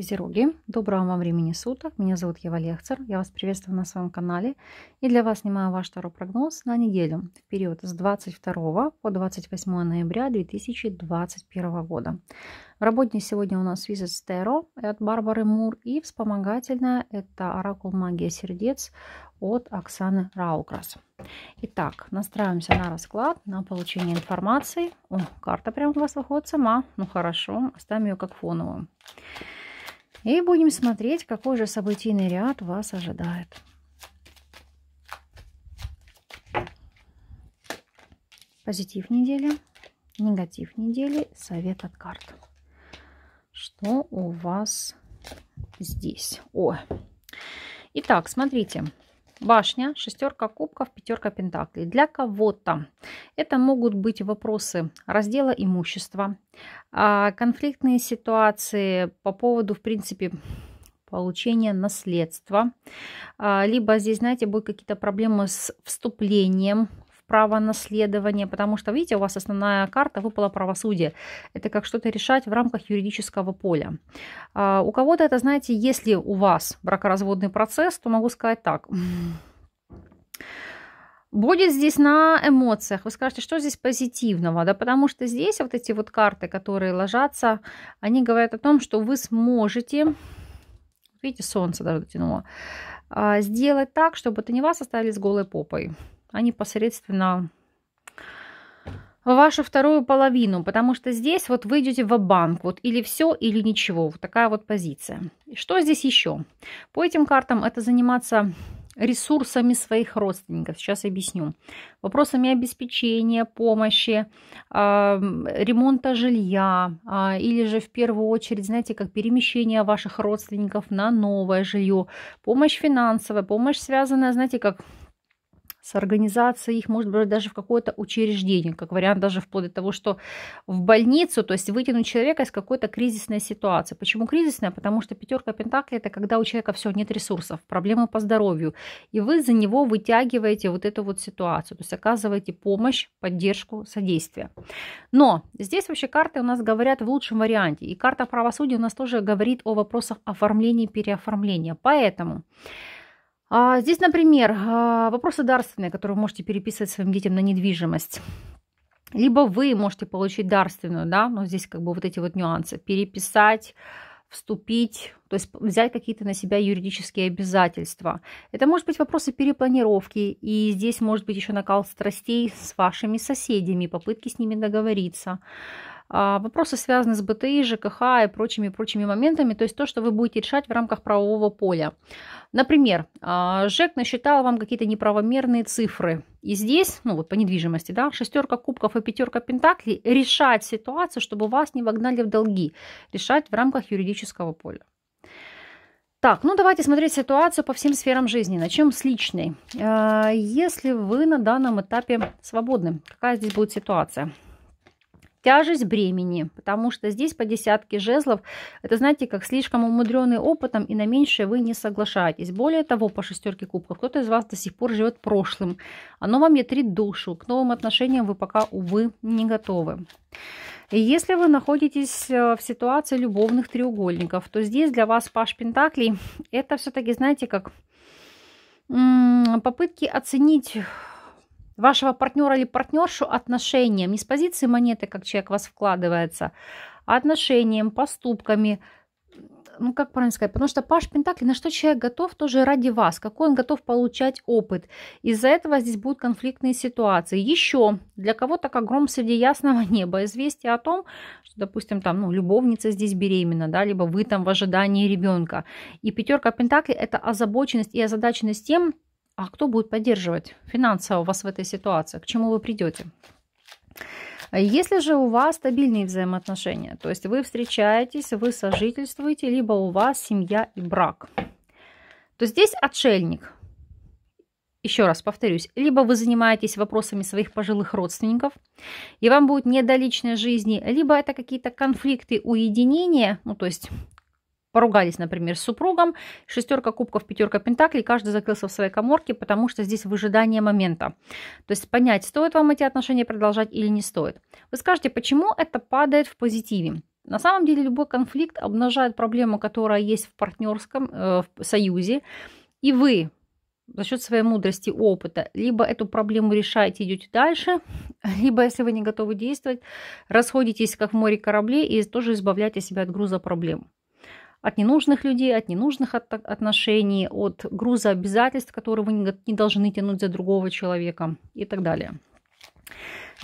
Козероги, доброго вам времени суток. Меня зовут Ева Лехцер. Я вас приветствую на своем канале. И для вас снимаю ваш второй прогноз на неделю в период с 22 по 28 ноября 2021 года. В работе сегодня у нас визит Стеро от Барбары Мур и вспомогательная это Оракул Магия Сердец от Оксаны Раукрас. Итак, настраиваемся на расклад, на получение информации. О, карта прямо у вас выходит сама. Ну хорошо, оставим ее как фоновую. И будем смотреть, какой же событийный ряд вас ожидает. Позитив недели, негатив недели, совет от карт. Что у вас здесь? О, итак, смотрите. Башня, шестерка кубков, пятерка пентаклей. Для кого-то это могут быть вопросы раздела имущества, а, конфликтные ситуации по поводу, в принципе, получения наследства. А, либо здесь, знаете, будут какие-то проблемы с вступлением право наследования, потому что, видите, у вас основная карта выпала правосудие. Это как что-то решать в рамках юридического поля. А, у кого-то это, знаете, если у вас бракоразводный процесс, то могу сказать так. Будет здесь на эмоциях. Вы скажете, что здесь позитивного? Да потому что здесь вот эти вот карты, которые ложатся, они говорят о том, что вы сможете видите, солнце даже дотянуло, а, сделать так, чтобы это не вас оставили с голой попой а непосредственно вашу вторую половину, потому что здесь вот выйдете в банк вот или все, или ничего, вот такая вот позиция. Что здесь еще? По этим картам это заниматься ресурсами своих родственников. Сейчас объясню. Вопросами обеспечения, помощи, э, ремонта жилья э, или же в первую очередь, знаете, как перемещение ваших родственников на новое жилье, помощь финансовая, помощь связанная, знаете, как с организацией их, может быть, даже в какое-то учреждение, как вариант даже вплоть до того, что в больницу, то есть вытянуть человека из какой-то кризисной ситуации. Почему кризисная? Потому что пятерка пентаклей – это когда у человека все нет ресурсов, проблемы по здоровью, и вы за него вытягиваете вот эту вот ситуацию, то есть оказываете помощь, поддержку, содействие. Но здесь вообще карты у нас говорят в лучшем варианте, и карта правосудия у нас тоже говорит о вопросах оформления и переоформления. Поэтому... Поэтому а здесь, например, а, вопросы дарственные, которые вы можете переписывать своим детям на недвижимость. Либо вы можете получить дарственную, да, но здесь как бы вот эти вот нюансы. Переписать, вступить, то есть взять какие-то на себя юридические обязательства. Это может быть вопросы перепланировки, и здесь может быть еще накал страстей с вашими соседями, попытки с ними договориться. А, вопросы связаны с БТИ, ЖКХ и прочими-прочими моментами, то есть то, что вы будете решать в рамках правового поля. Например, а, ЖЭК насчитал вам какие-то неправомерные цифры. И здесь, ну вот по недвижимости, да, шестерка кубков и пятерка пентаклей, решать ситуацию, чтобы вас не вогнали в долги, решать в рамках юридического поля. Так, ну давайте смотреть ситуацию по всем сферам жизни. Начнем с личной. А, если вы на данном этапе свободны, какая здесь будет ситуация? тяжесть бремени, потому что здесь по десятке жезлов, это знаете, как слишком умудренный опытом и на меньшее вы не соглашаетесь. Более того, по шестерке кубков кто-то из вас до сих пор живет прошлым. А оно вам ятрит душу, к новым отношениям вы пока, увы, не готовы. И если вы находитесь э, в ситуации любовных треугольников, то здесь для вас Паш Пентаклей это все-таки, знаете, как попытки оценить вашего партнера или партнершу отношением, не с позиции монеты, как человек вас вкладывается, а отношением, поступками, ну как правильно сказать, потому что Паш Пентакли, на что человек готов тоже ради вас, какой он готов получать опыт. Из-за этого здесь будут конфликтные ситуации. Еще для кого-то как гром среди ясного неба известие о том, что, допустим, там, ну, любовница здесь беременна, да, либо вы там в ожидании ребенка. И пятерка Пентакли – это озабоченность и озадаченность тем, а кто будет поддерживать финансово вас в этой ситуации? К чему вы придете? Если же у вас стабильные взаимоотношения, то есть вы встречаетесь, вы сожительствуете, либо у вас семья и брак, то здесь отшельник. Еще раз повторюсь, либо вы занимаетесь вопросами своих пожилых родственников, и вам будет не до личной жизни, либо это какие-то конфликты уединения, ну то есть поругались, например, с супругом, шестерка кубков, пятерка пентаклей, каждый закрылся в своей коморке, потому что здесь выжидание момента. То есть понять, стоит вам эти отношения продолжать или не стоит. Вы скажете, почему это падает в позитиве? На самом деле любой конфликт обнажает проблему, которая есть в партнерском э, в союзе, и вы за счет своей мудрости, опыта, либо эту проблему решаете, идете дальше, либо, если вы не готовы действовать, расходитесь, как в море кораблей, и тоже избавляете себя от груза проблем от ненужных людей, от ненужных от отношений, от груза обязательств, которые вы не, должны тянуть за другого человека и так далее.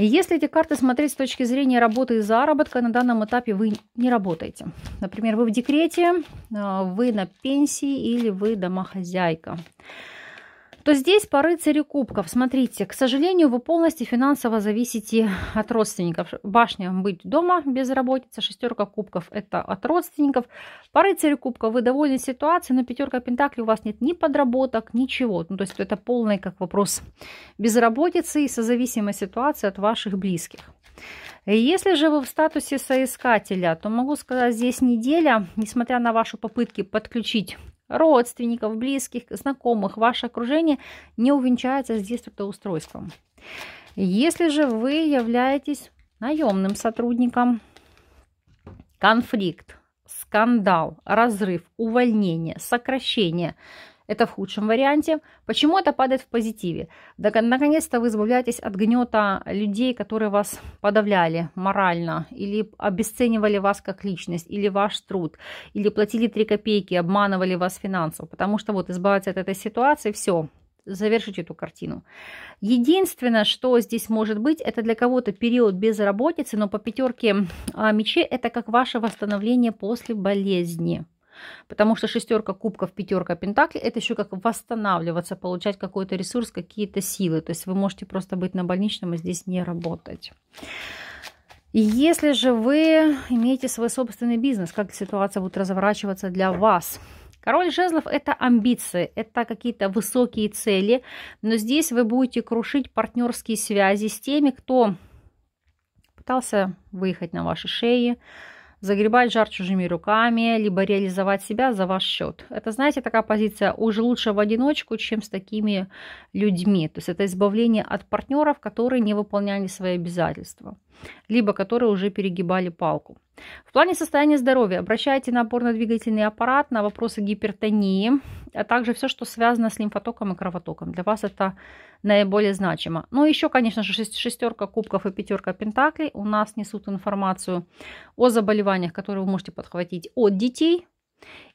если эти карты смотреть с точки зрения работы и заработка, на данном этапе вы не работаете. Например, вы в декрете, а, вы на пенсии или вы домохозяйка то здесь по рыцарю кубков. Смотрите, к сожалению, вы полностью финансово зависите от родственников. Башня быть дома, безработица, шестерка кубков – это от родственников. По рыцарю кубков вы довольны ситуацией, но пятерка пентаклей у вас нет ни подработок, ничего. Ну, то есть это полный как вопрос безработицы и созависимой ситуации от ваших близких. Если же вы в статусе соискателя, то могу сказать, здесь неделя, несмотря на ваши попытки подключить родственников, близких, знакомых, ваше окружение не увенчается здесь трудоустройством. Если же вы являетесь наемным сотрудником, конфликт, скандал, разрыв, увольнение, сокращение – это в худшем варианте. Почему это падает в позитиве? Да, Наконец-то вы избавляетесь от гнета людей, которые вас подавляли морально или обесценивали вас как личность, или ваш труд, или платили 3 копейки, обманывали вас финансово. Потому что вот избавиться от этой ситуации, все, завершить эту картину. Единственное, что здесь может быть, это для кого-то период безработицы, но по пятерке а, мечей это как ваше восстановление после болезни. Потому что шестерка кубков, пятерка пентаклей, это еще как восстанавливаться, получать какой-то ресурс, какие-то силы. То есть вы можете просто быть на больничном и здесь не работать. Если же вы имеете свой собственный бизнес, как ситуация будет разворачиваться для вас? Король жезлов – это амбиции, это какие-то высокие цели, но здесь вы будете крушить партнерские связи с теми, кто пытался выехать на ваши шеи, загребать жар чужими руками, либо реализовать себя за ваш счет. Это, знаете, такая позиция уже лучше в одиночку, чем с такими людьми. То есть это избавление от партнеров, которые не выполняли свои обязательства либо которые уже перегибали палку. В плане состояния здоровья обращайте на опорно-двигательный аппарат, на вопросы гипертонии, а также все, что связано с лимфотоком и кровотоком. Для вас это наиболее значимо. Ну и еще, конечно же, шестерка кубков и пятерка пентаклей у нас несут информацию о заболеваниях, которые вы можете подхватить от детей,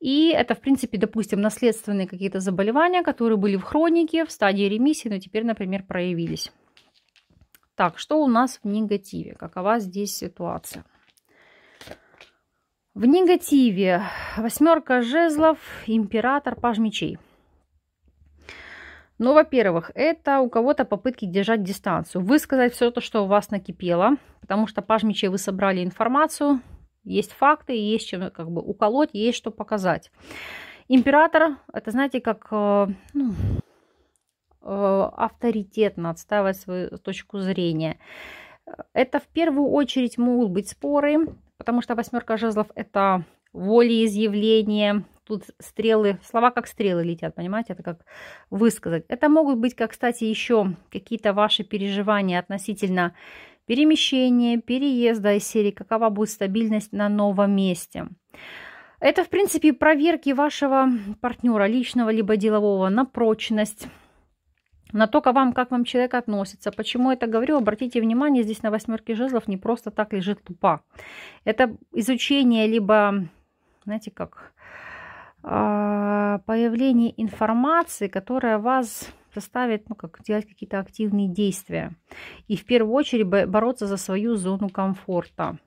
и это, в принципе, допустим, наследственные какие-то заболевания, которые были в хронике, в стадии ремиссии, но теперь, например, проявились. Так, что у нас в негативе? Какова здесь ситуация? В негативе восьмерка жезлов, император, паж мечей. Ну, во-первых, это у кого-то попытки держать дистанцию, высказать все то, что у вас накипело, потому что паж мечей вы собрали информацию, есть факты, есть чем как бы уколоть, есть что показать. Император, это знаете, как э, ну, Э, авторитетно отстаивая свою точку зрения. Это в первую очередь могут быть споры, потому что восьмерка жезлов это волеизъявление, тут стрелы, слова как стрелы летят, понимаете, это как высказать. Это могут быть, как, кстати, еще какие-то ваши переживания относительно перемещения, переезда из серии, какова будет стабильность на новом месте. Это, в принципе, проверки вашего партнера, личного либо делового, на прочность на то, как вам, как вам человек относится. Почему это говорю? Обратите внимание, здесь на восьмерке жезлов не просто так лежит тупа. Это изучение либо, знаете как, а, появление информации, которая вас заставит ну, как, делать какие-то активные действия. И в первую очередь бороться за свою зону комфорта.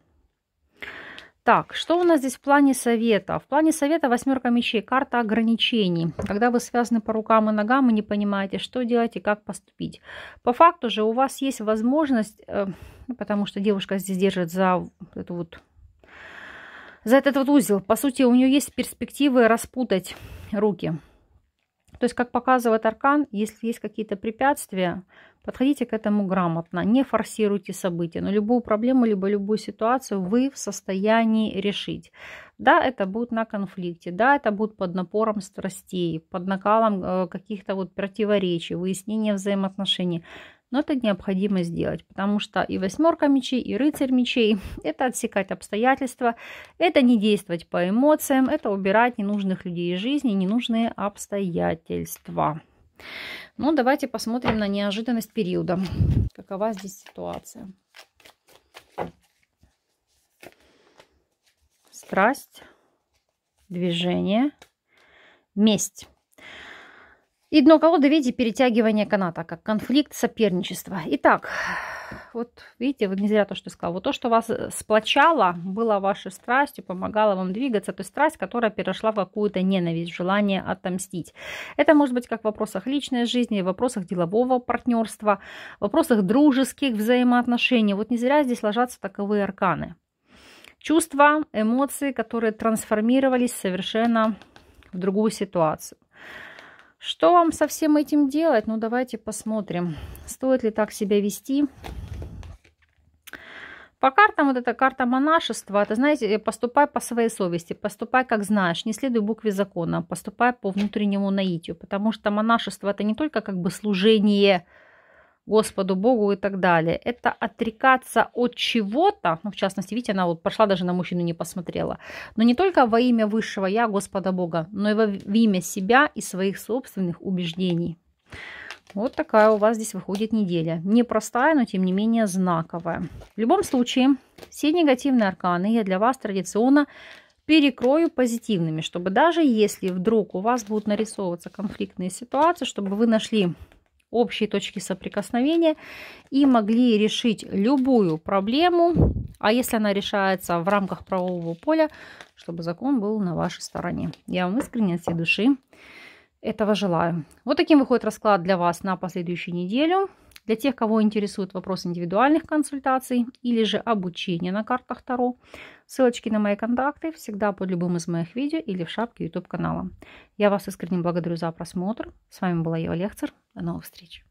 Так, что у нас здесь в плане совета? В плане совета восьмерка мечей, карта ограничений. Когда вы связаны по рукам и ногам и не понимаете, что делать и как поступить. По факту же у вас есть возможность, э, ну, потому что девушка здесь держит за эту вот за этот вот узел. По сути, у нее есть перспективы распутать руки. То есть, как показывает аркан, если есть какие-то препятствия, подходите к этому грамотно, не форсируйте события, но любую проблему, либо любую ситуацию вы в состоянии решить. Да, это будет на конфликте, да, это будет под напором страстей, под накалом э, каких-то вот противоречий, выяснения взаимоотношений, но это необходимо сделать, потому что и восьмерка мечей, и рыцарь мечей – это отсекать обстоятельства, это не действовать по эмоциям, это убирать ненужных людей из жизни, ненужные обстоятельства. Ну, давайте посмотрим на неожиданность периода. Какова здесь ситуация? Страсть, движение, месть. И дно колоды, видите, перетягивания каната, как конфликт, соперничество. Итак, вот видите, вот не зря то, что я сказала. Вот то, что вас э, сплочало, было вашей страстью, помогало вам двигаться. То есть страсть, которая перешла в какую-то ненависть, желание отомстить. Это может быть как в вопросах личной жизни, в вопросах делового партнерства, в вопросах дружеских взаимоотношений. Вот не зря здесь ложатся таковые арканы. Чувства, эмоции, которые трансформировались совершенно в другую ситуацию. Что вам со всем этим делать? Ну, давайте посмотрим, стоит ли так себя вести. По картам вот эта карта монашества, это, знаете, э, поступай по своей совести, поступай как знаешь, не следуй букве закона, поступай по внутреннему наитию, потому что монашество это не только как бы служение, Господу Богу и так далее. Это отрекаться от чего-то, ну, в частности, видите, она вот пошла даже на мужчину не посмотрела, но не только во имя высшего я, Господа Бога, но и во имя себя и своих собственных убеждений. Вот такая у вас здесь выходит неделя. Непростая, но тем не менее знаковая. В любом случае, все негативные арканы я для вас традиционно перекрою позитивными, чтобы даже если вдруг у вас будут нарисовываться конфликтные ситуации, чтобы вы нашли общие точки соприкосновения и могли решить любую проблему, а если она решается в рамках правового поля, чтобы закон был на вашей стороне. Я вам искренне от всей души этого желаю. Вот таким выходит расклад для вас на последующую неделю. Для тех, кого интересует вопрос индивидуальных консультаций или же обучения на картах Таро, ссылочки на мои контакты всегда под любым из моих видео или в шапке YouTube канала. Я вас искренне благодарю за просмотр. С вами была Ева Лехцер. До новых встреч!